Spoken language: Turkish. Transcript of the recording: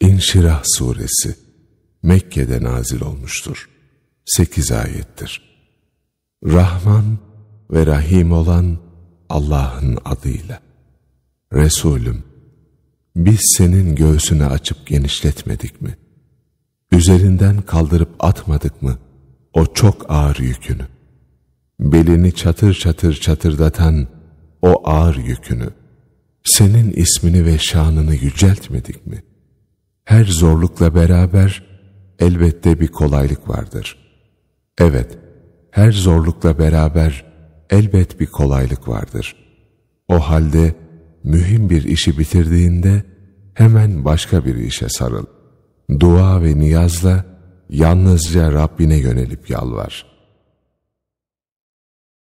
İnşirah suresi Mekke'de nazil olmuştur. 8 ayettir. Rahman ve Rahim olan Allah'ın adıyla. Resulüm, biz senin göğsünü açıp genişletmedik mi? Üzerinden kaldırıp atmadık mı o çok ağır yükünü? Belini çatır çatır çatırdatan o ağır yükünü. Senin ismini ve şanını yüceltmedik mi?'' her zorlukla beraber elbette bir kolaylık vardır. Evet, her zorlukla beraber elbet bir kolaylık vardır. O halde mühim bir işi bitirdiğinde hemen başka bir işe sarıl. Dua ve niyazla yalnızca Rabbine yönelip yalvar.